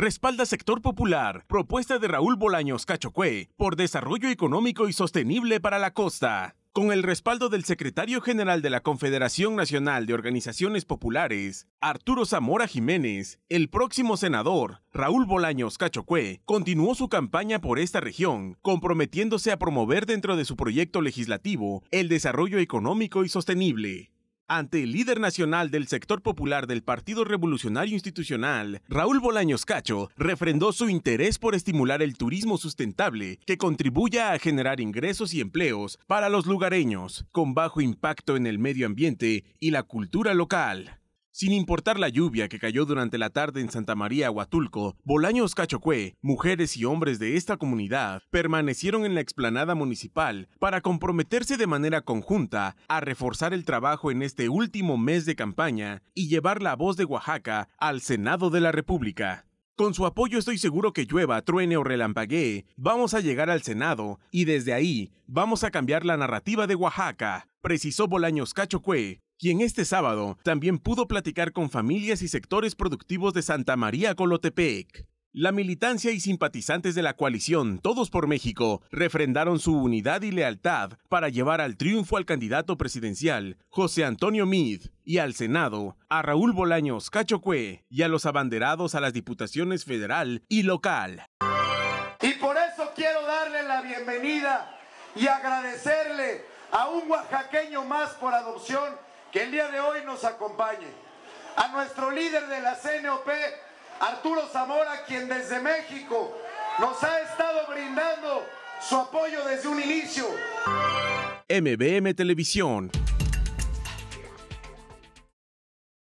Respalda Sector Popular, propuesta de Raúl Bolaños Cachocue, por desarrollo económico y sostenible para la costa. Con el respaldo del secretario general de la Confederación Nacional de Organizaciones Populares, Arturo Zamora Jiménez, el próximo senador, Raúl Bolaños Cachocue, continuó su campaña por esta región, comprometiéndose a promover dentro de su proyecto legislativo el desarrollo económico y sostenible. Ante el líder nacional del sector popular del Partido Revolucionario Institucional, Raúl Bolaños Cacho, refrendó su interés por estimular el turismo sustentable que contribuya a generar ingresos y empleos para los lugareños, con bajo impacto en el medio ambiente y la cultura local. Sin importar la lluvia que cayó durante la tarde en Santa María Huatulco, Bolaños Cachocué, mujeres y hombres de esta comunidad permanecieron en la explanada municipal para comprometerse de manera conjunta a reforzar el trabajo en este último mes de campaña y llevar la voz de Oaxaca al Senado de la República. Con su apoyo estoy seguro que llueva, truene o relampaguee, vamos a llegar al Senado y desde ahí vamos a cambiar la narrativa de Oaxaca, precisó Bolaños Cachocué, quien este sábado también pudo platicar con familias y sectores productivos de Santa María Colotepec. La militancia y simpatizantes de la coalición Todos por México refrendaron su unidad y lealtad para llevar al triunfo al candidato presidencial José Antonio Mid y al Senado a Raúl Bolaños Cachocue y a los abanderados a las diputaciones federal y local. Y por eso quiero darle la bienvenida y agradecerle a un oaxaqueño más por adopción que el día de hoy nos acompañe. A nuestro líder de la CNOP, Arturo Zamora, quien desde México nos ha estado brindando su apoyo desde un inicio. MBM Televisión